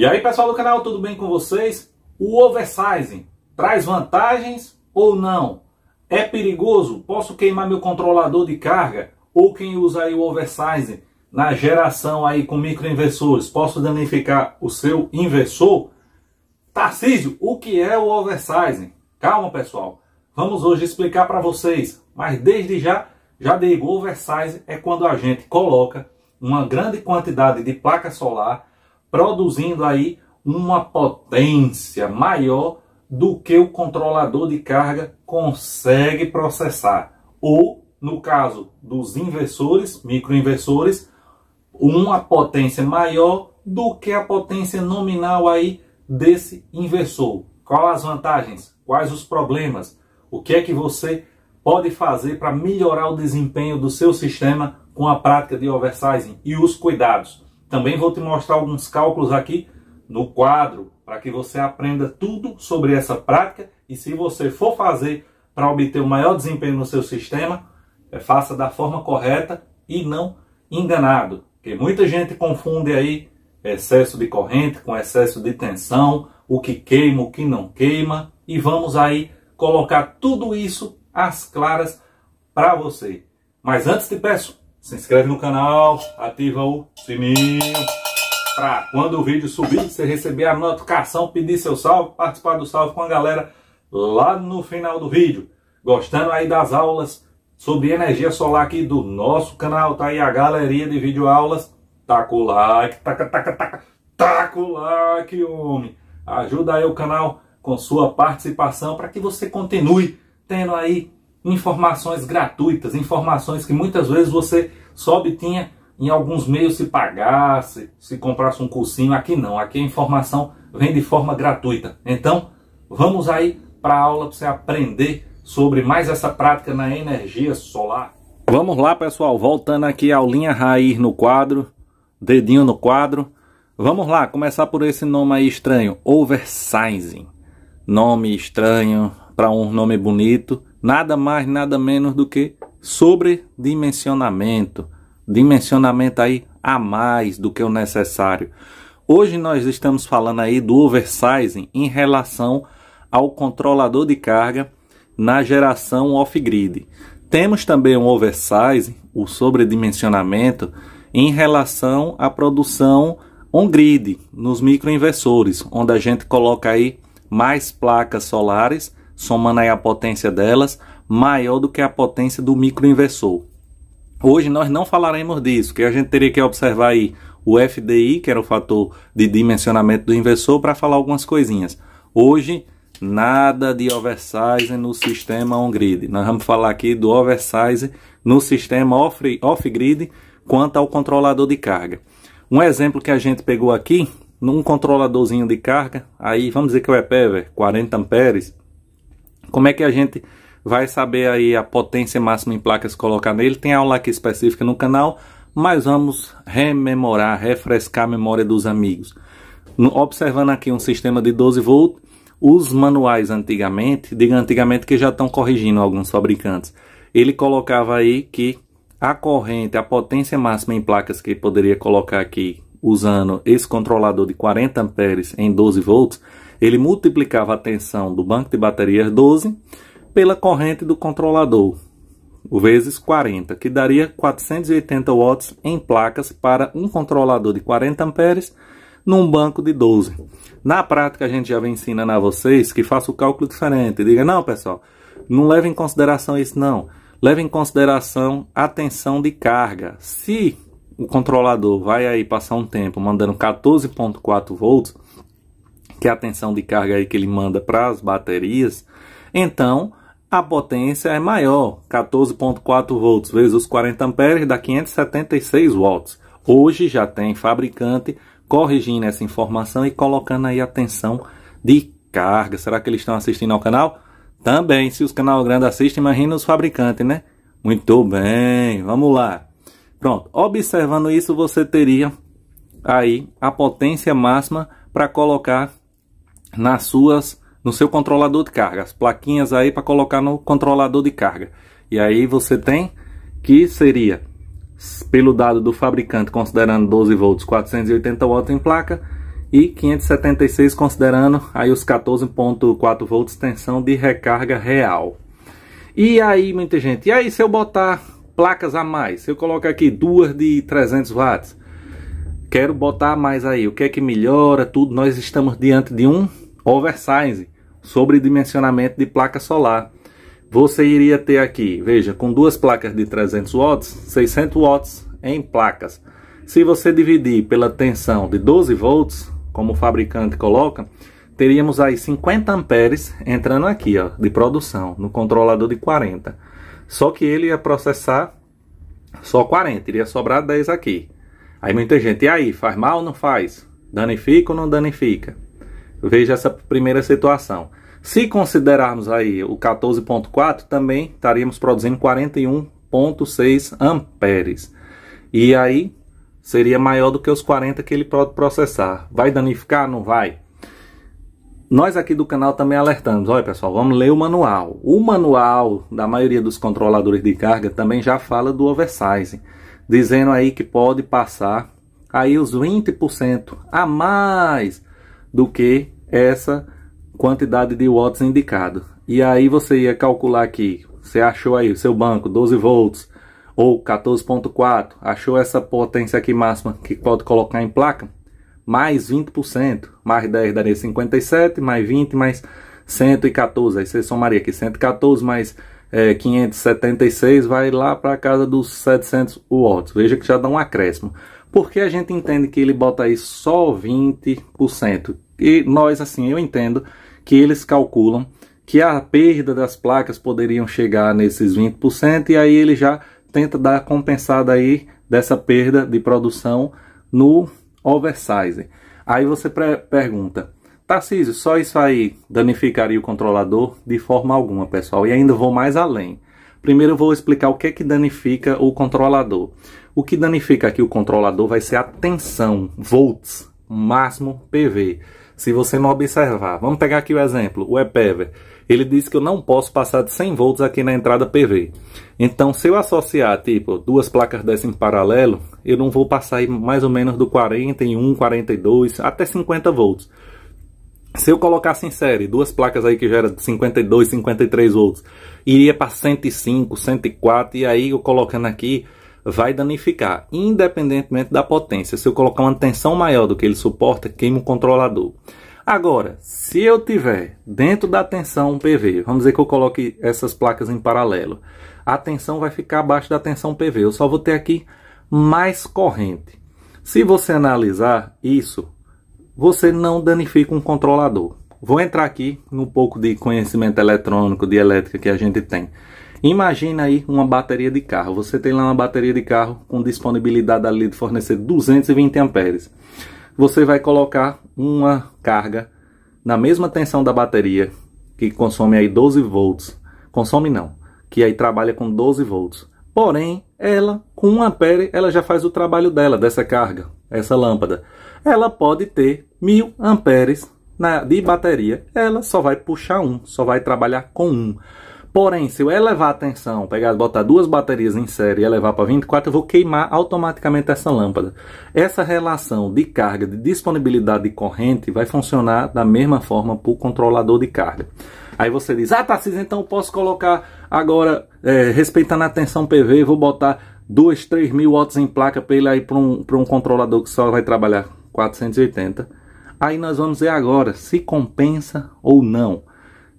E aí, pessoal do canal, tudo bem com vocês? O oversizing traz vantagens ou não? É perigoso? Posso queimar meu controlador de carga? Ou quem usa aí o oversizing na geração aí com microinversores, posso danificar o seu inversor? Tarcísio, o que é o oversizing? Calma, pessoal. Vamos hoje explicar para vocês, mas desde já, já digo, oversizing é quando a gente coloca uma grande quantidade de placa solar produzindo aí uma potência maior do que o controlador de carga consegue processar. Ou, no caso dos inversores, microinversores, uma potência maior do que a potência nominal aí desse inversor. Quais as vantagens? Quais os problemas? O que é que você pode fazer para melhorar o desempenho do seu sistema com a prática de oversizing e os cuidados? Também vou te mostrar alguns cálculos aqui no quadro para que você aprenda tudo sobre essa prática e se você for fazer para obter o maior desempenho no seu sistema, é, faça da forma correta e não enganado, porque muita gente confunde aí é, excesso de corrente com excesso de tensão, o que queima, o que não queima, e vamos aí colocar tudo isso às claras para você. Mas antes te peço se inscreve no canal, ativa o sininho para quando o vídeo subir você receber a notificação, pedir seu salve, participar do salve com a galera lá no final do vídeo. Gostando aí das aulas sobre energia solar aqui do nosso canal, tá aí a galeria de videoaulas. Taca tá o like, taca, taca, taca, taca o like, homem. Ajuda aí o canal com sua participação para que você continue tendo aí informações gratuitas, informações que muitas vezes você só obtinha em alguns meios se pagasse, se comprasse um cursinho. Aqui não, aqui a informação vem de forma gratuita. Então, vamos aí para a aula para você aprender sobre mais essa prática na energia solar. Vamos lá, pessoal, voltando aqui ao Linha raiz no quadro, dedinho no quadro. Vamos lá, começar por esse nome aí estranho, oversizing. Nome estranho para um nome bonito, nada mais, nada menos do que sobredimensionamento, dimensionamento aí a mais do que o necessário. Hoje nós estamos falando aí do oversizing em relação ao controlador de carga na geração off-grid. Temos também um oversizing, o sobredimensionamento, em relação à produção on-grid, nos microinversores, onde a gente coloca aí mais placas solares, somando aí a potência delas, maior do que a potência do microinversor. Hoje nós não falaremos disso, que a gente teria que observar aí o FDI, que era o fator de dimensionamento do inversor, para falar algumas coisinhas. Hoje, nada de oversize no sistema on-grid. Nós vamos falar aqui do oversize no sistema off-grid quanto ao controlador de carga. Um exemplo que a gente pegou aqui, num controladorzinho de carga, aí vamos dizer que é o EPEVER, 40 amperes, como é que a gente vai saber aí a potência máxima em placas colocar nele. Tem aula aqui específica no canal, mas vamos rememorar, refrescar a memória dos amigos. No, observando aqui um sistema de 12 volts, os manuais antigamente, diga antigamente que já estão corrigindo alguns fabricantes, ele colocava aí que a corrente, a potência máxima em placas que poderia colocar aqui usando esse controlador de 40 amperes em 12 volts, ele multiplicava a tensão do banco de baterias 12 pela corrente do controlador, vezes 40, que daria 480 watts em placas para um controlador de 40 amperes num banco de 12. Na prática, a gente já vem ensinando a vocês que faça o cálculo diferente. Diga, não, pessoal, não leve em consideração isso, não. Leve em consideração a tensão de carga. Se o controlador vai aí passar um tempo mandando 14.4 volts, que é a tensão de carga aí que ele manda para as baterias, então a potência é maior, 14.4 volts vezes os 40 amperes dá 576 watts. Hoje já tem fabricante corrigindo essa informação e colocando aí a tensão de carga. Será que eles estão assistindo ao canal? Também, se os canal grande assistem, imagina os fabricantes, né? Muito bem, vamos lá. Pronto, observando isso, você teria aí a potência máxima para colocar nas suas no seu controlador de carga, as plaquinhas aí para colocar no controlador de carga. E aí você tem que seria, pelo dado do fabricante, considerando 12 volts, 480 watts em placa e 576 considerando aí os 14.4 volts tensão de recarga real. E aí muita gente, e aí se eu botar placas a mais, se eu colocar aqui duas de 300 watts, quero botar mais aí, o que é que melhora tudo? Nós estamos diante de um oversize sobre dimensionamento de placa solar. Você iria ter aqui, veja, com duas placas de 300 watts, 600 watts em placas. Se você dividir pela tensão de 12 volts, como o fabricante coloca, teríamos aí 50 amperes entrando aqui, ó, de produção, no controlador de 40. Só que ele ia processar só 40, iria sobrar 10 aqui. Aí muita gente, e aí, faz mal ou não faz? Danifica ou não danifica? Veja essa primeira situação. Se considerarmos aí o 14.4, também estaríamos produzindo 41.6 amperes. E aí seria maior do que os 40 que ele pode processar. Vai danificar? Não vai. Nós aqui do canal também alertamos, olha pessoal, vamos ler o manual. O manual da maioria dos controladores de carga também já fala do oversizing, dizendo aí que pode passar aí os 20% a mais do que essa quantidade de watts indicado. E aí você ia calcular aqui, você achou aí o seu banco 12 volts ou 14.4, achou essa potência aqui máxima que pode colocar em placa, mais 20%, mais 10 daria 57, mais 20, mais 114, aí você somaria aqui 114 mais é, 576 vai lá para casa dos 700 watts. Veja que já dá um acréscimo porque a gente entende que ele bota aí só 20%. E nós, assim, eu entendo que eles calculam que a perda das placas poderiam chegar nesses 20% e aí ele já tenta dar compensada aí dessa perda de produção no oversize. Aí você pergunta, Tarcísio, só isso aí danificaria o controlador? De forma alguma, pessoal. E ainda vou mais além. Primeiro eu vou explicar o que é que danifica o controlador. O que danifica aqui o controlador vai ser a tensão, volts, máximo PV. Se você não observar, vamos pegar aqui o exemplo, o EPEVER. Ele diz que eu não posso passar de 100 volts aqui na entrada PV. Então, se eu associar, tipo, duas placas dessas em paralelo, eu não vou passar mais ou menos do 41, 42, até 50 volts. Se eu colocasse em série duas placas aí que gera 52, 53 volts, iria para 105, 104 e aí eu colocando aqui vai danificar, independentemente da potência. Se eu colocar uma tensão maior do que ele suporta, queima o controlador. Agora, se eu tiver dentro da tensão um PV, vamos dizer que eu coloque essas placas em paralelo, a tensão vai ficar abaixo da tensão PV. Eu só vou ter aqui mais corrente. Se você analisar isso, você não danifica um controlador. Vou entrar aqui num pouco de conhecimento eletrônico, de elétrica que a gente tem. Imagina aí uma bateria de carro. Você tem lá uma bateria de carro com disponibilidade ali de fornecer 220 amperes. Você vai colocar uma carga na mesma tensão da bateria, que consome aí 12 volts. Consome não, que aí trabalha com 12 volts. Porém, ela com 1 ampere ela já faz o trabalho dela, dessa carga, essa lâmpada. Ela pode ter 1000 amperes na, de bateria, ela só vai puxar um, só vai trabalhar com um. Porém, se eu elevar a tensão, pegar, botar duas baterias em série e elevar para 24, eu vou queimar automaticamente essa lâmpada. Essa relação de carga, de disponibilidade de corrente, vai funcionar da mesma forma para o controlador de carga. Aí você diz, ah, Tarcísio, então posso colocar agora, é, respeitando a tensão PV, vou botar 2, 3 mil watts em placa para ele aí para um, um controlador que só vai trabalhar 480. Aí nós vamos ver agora se compensa ou não.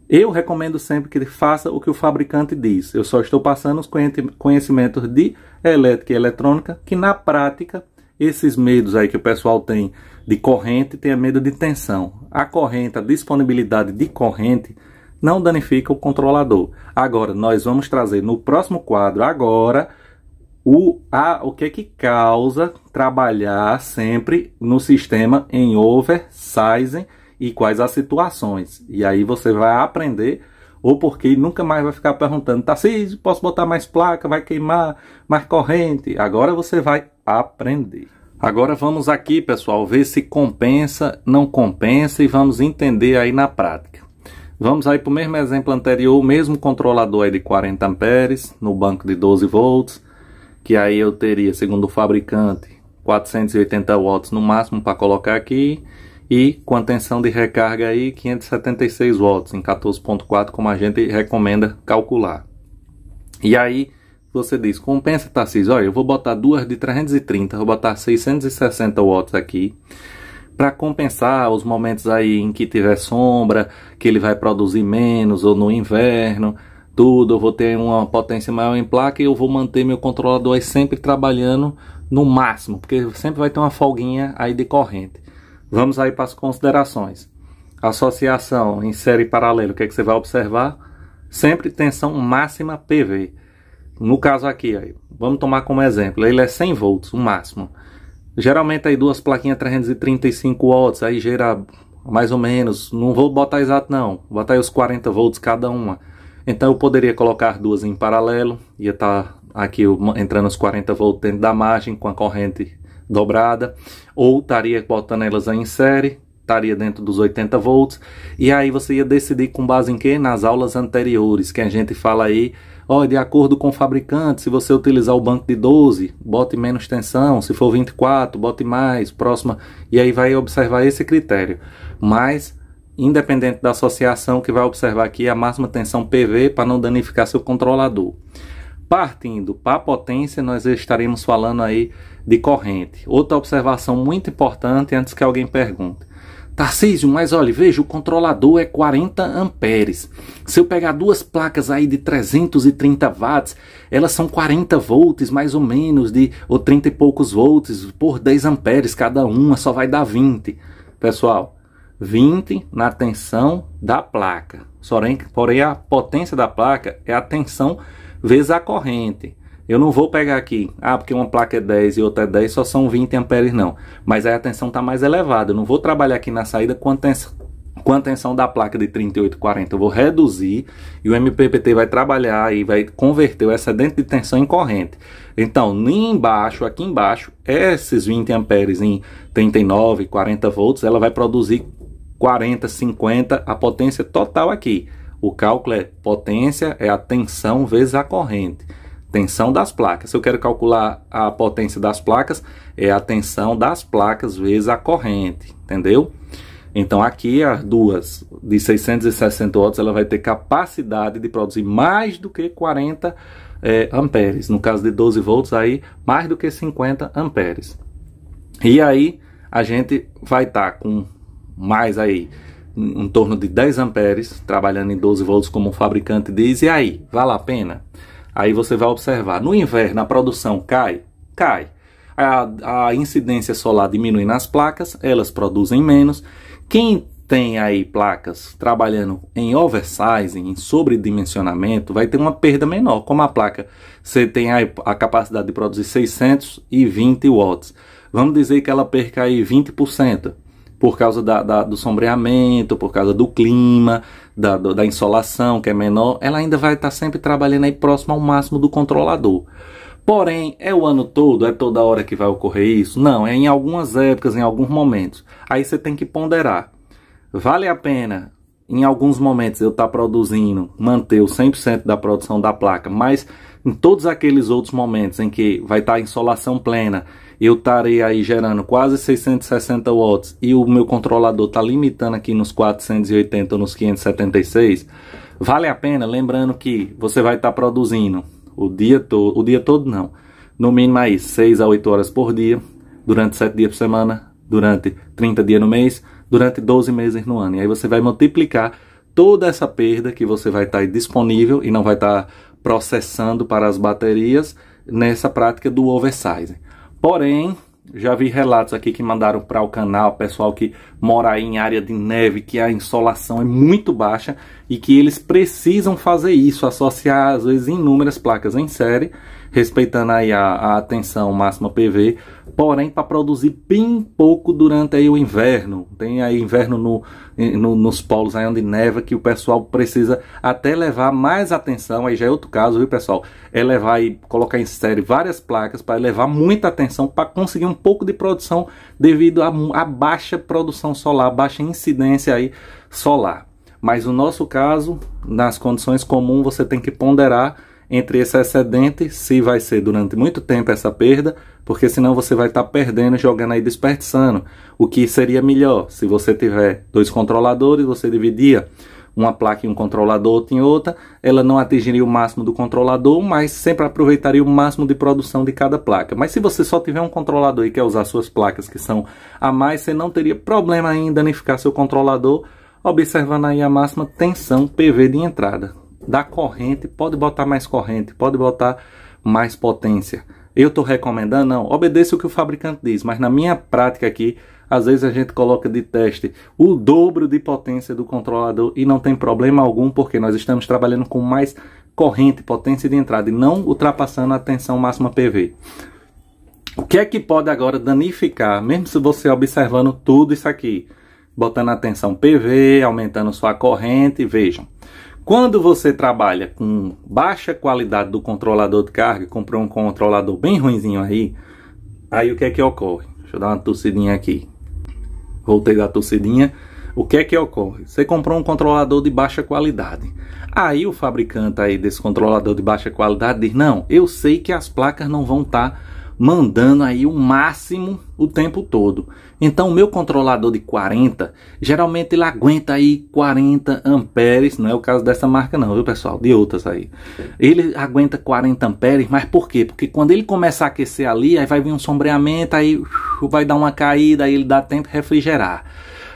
Eu recomendo sempre que faça o que o fabricante diz. Eu só estou passando os conhecimentos de elétrica e eletrônica, que na prática, esses medos aí que o pessoal tem de corrente, tem medo de tensão. A corrente, a disponibilidade de corrente, não danifica o controlador. Agora, nós vamos trazer no próximo quadro, agora, o, a, o que é que causa trabalhar sempre no sistema em oversizing e quais as situações. E aí você vai aprender ou porque nunca mais vai ficar perguntando, tá se posso botar mais placa, vai queimar, mais corrente. Agora você vai aprender. Agora vamos aqui, pessoal, ver se compensa, não compensa e vamos entender aí na prática. Vamos aí para o mesmo exemplo anterior, o mesmo controlador é de 40 amperes no banco de 12 volts, que aí eu teria, segundo o fabricante, 480 watts no máximo para colocar aqui e com a tensão de recarga aí 576 watts em 14.4 como a gente recomenda calcular. E aí você diz, compensa Tarcísio, olha eu vou botar duas de 330, vou botar 660 watts aqui para compensar os momentos aí em que tiver sombra, que ele vai produzir menos ou no inverno, tudo, eu vou ter uma potência maior em placa e eu vou manter meu controlador aí sempre trabalhando no máximo, porque sempre vai ter uma folguinha aí de corrente. Vamos aí para as considerações. Associação em série paralelo o que, é que você vai observar? Sempre tensão máxima PV. No caso aqui, aí, vamos tomar como exemplo, ele é 100 volts, o máximo. Geralmente aí duas plaquinhas 335 watts, aí gera mais ou menos, não vou botar exato não, vou botar aí os 40 volts cada uma. Então eu poderia colocar duas em paralelo, ia estar tá aqui entrando os 40 volts dentro da margem com a corrente dobrada, ou estaria botando elas em série, estaria dentro dos 80 volts, e aí você ia decidir com base em que? Nas aulas anteriores, que a gente fala aí, ó, de acordo com o fabricante, se você utilizar o banco de 12, bote menos tensão, se for 24, bote mais, próxima, e aí vai observar esse critério. Mas independente da associação, que vai observar aqui a máxima tensão PV para não danificar seu controlador. Partindo para a potência, nós estaremos falando aí de corrente. Outra observação muito importante antes que alguém pergunte. Tarcísio, mas olha, veja, o controlador é 40 amperes. Se eu pegar duas placas aí de 330 watts, elas são 40 volts mais ou menos, de ou 30 e poucos volts por 10 amperes cada uma, só vai dar 20. Pessoal, 20 na tensão da placa. Porém, porém, a potência da placa é a tensão vezes a corrente. Eu não vou pegar aqui, ah, porque uma placa é 10 e outra é 10, só são 20 amperes, não. Mas aí a tensão está mais elevada. Eu não vou trabalhar aqui na saída com a, com a tensão da placa de 40, Eu vou reduzir e o MPPT vai trabalhar e vai converter o excedente de tensão em corrente. Então, embaixo, aqui embaixo, esses 20 amperes em 39, 40 volts, ela vai produzir 40, 50, a potência total aqui. O cálculo é potência, é a tensão vezes a corrente. Tensão das placas. Se eu quero calcular a potência das placas, é a tensão das placas vezes a corrente, entendeu? Então aqui as duas de 660 watts, ela vai ter capacidade de produzir mais do que 40 é, amperes. No caso de 12 volts, aí mais do que 50 amperes. E aí a gente vai estar tá com mais aí em, torno de 10 amperes, trabalhando em 12 volts como o fabricante diz, e aí, vale a pena? Aí você vai observar, no inverno a produção cai? Cai. A, a incidência solar diminui nas placas, elas produzem menos. Quem tem aí placas trabalhando em oversizing, em sobredimensionamento, vai ter uma perda menor. Como a placa, você tem aí a capacidade de produzir 620 watts. Vamos dizer que ela perca aí 20% por causa da, da, do sombreamento, por causa do clima, da, da insolação que é menor, ela ainda vai estar sempre trabalhando aí próximo ao máximo do controlador. Porém, é o ano todo, é toda hora que vai ocorrer isso? Não, é em algumas épocas, em alguns momentos. Aí você tem que ponderar. Vale a pena, em alguns momentos, eu estar tá produzindo, manter o 100% da produção da placa, mas em todos aqueles outros momentos em que vai estar tá insolação plena eu estarei aí gerando quase 660 watts e o meu controlador está limitando aqui nos 480 ou nos 576, vale a pena, lembrando que você vai estar tá produzindo o dia todo, o dia todo não, no mínimo aí 6 a 8 horas por dia, durante 7 dias por semana, durante 30 dias no mês, durante 12 meses no ano. E aí você vai multiplicar toda essa perda que você vai estar tá disponível e não vai estar tá processando para as baterias nessa prática do oversizing. Porém, já vi relatos aqui que mandaram para o canal, pessoal que mora aí em área de neve, que a insolação é muito baixa e que eles precisam fazer isso, associar às vezes inúmeras placas em série, respeitando aí a, a atenção máxima PV, porém para produzir bem pouco durante aí o inverno. Tem aí inverno no, no, nos polos aí onde neva que o pessoal precisa até levar mais atenção, aí já é outro caso, viu pessoal? É levar e colocar em série várias placas para levar muita atenção para conseguir um pouco de produção devido à baixa produção solar, baixa incidência aí solar. Mas no nosso caso, nas condições comuns, você tem que ponderar entre esse excedente, se vai ser durante muito tempo essa perda, porque senão você vai estar tá perdendo, jogando aí desperdiçando. O que seria melhor se você tiver dois controladores, você dividia uma placa em um controlador, outra em outra, ela não atingiria o máximo do controlador, mas sempre aproveitaria o máximo de produção de cada placa. Mas se você só tiver um controlador e quer usar suas placas que são a mais, você não teria problema em danificar seu controlador, observando aí a máxima tensão PV de entrada da corrente, pode botar mais corrente, pode botar mais potência. Eu estou recomendando? Não. Obedeça o que o fabricante diz, mas na minha prática aqui, às vezes a gente coloca de teste o dobro de potência do controlador e não tem problema algum, porque nós estamos trabalhando com mais corrente, potência de entrada e não ultrapassando a tensão máxima PV. O que é que pode agora danificar, mesmo se você observando tudo isso aqui, botando a tensão PV, aumentando sua corrente, vejam. Quando você trabalha com baixa qualidade do controlador de carga, comprou um controlador bem ruinzinho aí, aí o que é que ocorre? Deixa eu dar uma tossidinha aqui. Voltei da tossidinha. O que é que ocorre? Você comprou um controlador de baixa qualidade. Aí o fabricante aí desse controlador de baixa qualidade diz: "Não, eu sei que as placas não vão estar tá mandando aí o máximo o tempo todo. Então o meu controlador de 40, geralmente ele aguenta aí 40 amperes, não é o caso dessa marca não, viu pessoal, de outras aí. Ele aguenta 40 amperes, mas por quê? Porque quando ele começa a aquecer ali, aí vai vir um sombreamento, aí vai dar uma caída, aí ele dá tempo de refrigerar.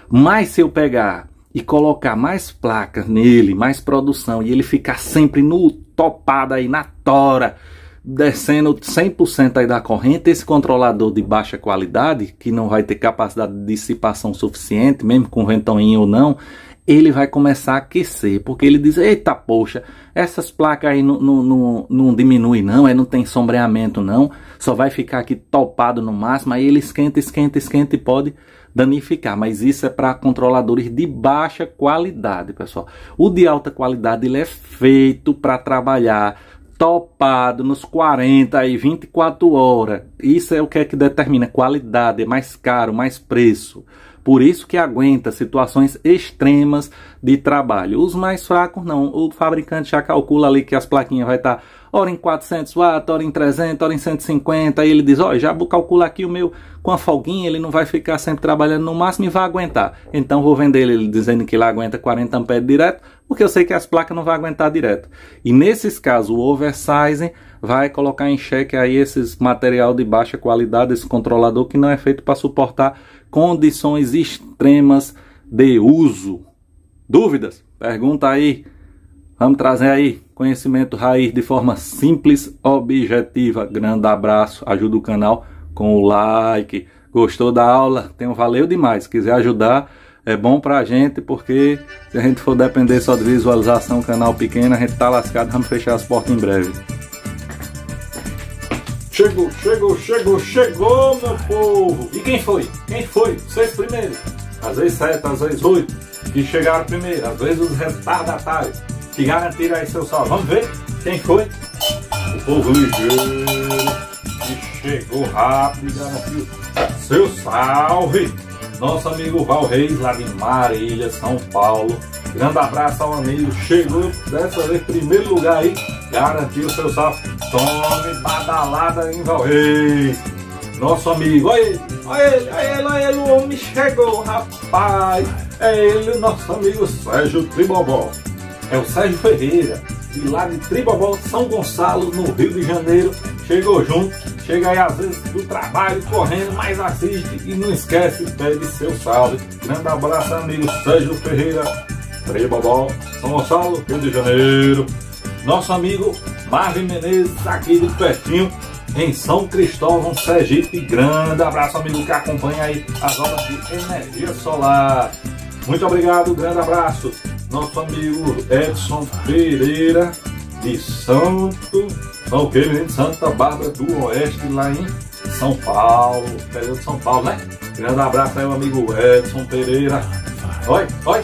Mas se eu pegar e colocar mais placas nele, mais produção, e ele ficar sempre no topado aí na tora, descendo 100% aí da corrente, esse controlador de baixa qualidade, que não vai ter capacidade de dissipação suficiente, mesmo com ventoinha ou não, ele vai começar a aquecer, porque ele diz, eita poxa, essas placas aí não, não, não, não diminui não, é, não tem sombreamento não, só vai ficar aqui topado no máximo, aí ele esquenta, esquenta, esquenta e pode danificar, mas isso é para controladores de baixa qualidade, pessoal. O de alta qualidade ele é feito para trabalhar topado nos 40 e 24 horas. Isso é o que é que determina qualidade, é mais caro, mais preço. Por isso que aguenta situações extremas de trabalho. Os mais fracos não. O fabricante já calcula ali que as plaquinhas vai estar tá hora em 400 watts, hora em 300, hora em 150. Aí ele diz, ó, já vou calcular aqui o meu com a folguinha, ele não vai ficar sempre trabalhando no máximo e vai aguentar. Então vou vender ele, ele dizendo que ele aguenta 40 amperes direto porque eu sei que as placas não vão aguentar direto. E nesses casos, o oversizing vai colocar em xeque aí esse material de baixa qualidade, esse controlador que não é feito para suportar condições extremas de uso. Dúvidas? Pergunta aí. Vamos trazer aí conhecimento raiz de forma simples, objetiva. Grande abraço, ajuda o canal com o like. Gostou da aula? Tem um valeu demais. Se quiser ajudar, é bom pra gente porque se a gente for depender só de visualização, canal pequeno, a gente tá lascado, vamos fechar as portas em breve. Chegou, chegou, chegou, chegou, meu povo! E quem foi? Quem foi? Vocês primeiro. Às vezes sete, às vezes oito, que chegaram primeiro, às vezes os retardatários, que garantiram aí seu salve. Vamos ver quem foi? O povo ligeiro, que chegou rápido e garantiu seu salve! nosso amigo Val Reis, lá de Marília, São Paulo. Grande abraço ao amigo, chegou dessa vez, primeiro lugar aí, garantiu seu salve. Tome badalada em Val Reis. Nosso amigo, olha ele, olha ele, olha ele, olha ele, o homem chegou, rapaz. É ele, nosso amigo Sérgio Tribobó. É o Sérgio Ferreira, de lá de Tribobó, São Gonçalo, no Rio de Janeiro. Chegou junto Chega aí às vezes do trabalho correndo, mas assiste e não esquece, pede seu salve. Grande abraço, amigo Sérgio Ferreira, Trebobó, São Gonçalo, Rio de Janeiro. Nosso amigo Marvin Menezes, aqui do Pertinho, em São Cristóvão, Sergipe. Grande abraço, amigo que acompanha aí as obras de energia solar. Muito obrigado, grande abraço. Nosso amigo Edson Pereira, de Santo são de Santa Bárbara do Oeste, lá em São Paulo, interior de São Paulo, né? Grande abraço aí, meu amigo Edson Pereira. Oi, oi.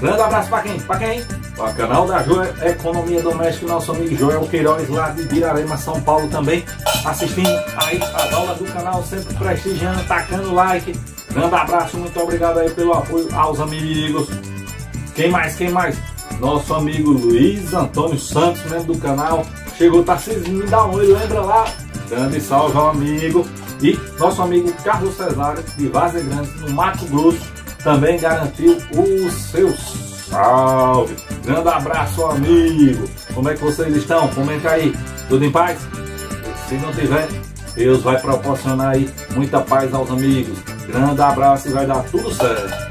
Grande abraço pra quem? Pra quem? Pra canal da Joia Economia Doméstica, nosso amigo Joel Queiroz, lá de Birarema, São Paulo também. Assistindo aí as aulas do canal, sempre prestigiando, tacando like. Grande abraço, muito obrigado aí pelo apoio aos amigos. Quem mais? Quem mais? Nosso amigo Luiz Antônio Santos, membro do canal, Chegou me dá um oi, lembra lá? grande salve ao amigo. E nosso amigo Carlos Cesário, de Vaza Grande, no Mato Grosso, também garantiu o seu salve. Grande abraço, amigo. Como é que vocês estão? Comenta aí. Tudo em paz? Se não tiver, Deus vai proporcionar aí muita paz aos amigos. Grande abraço e vai dar tudo certo.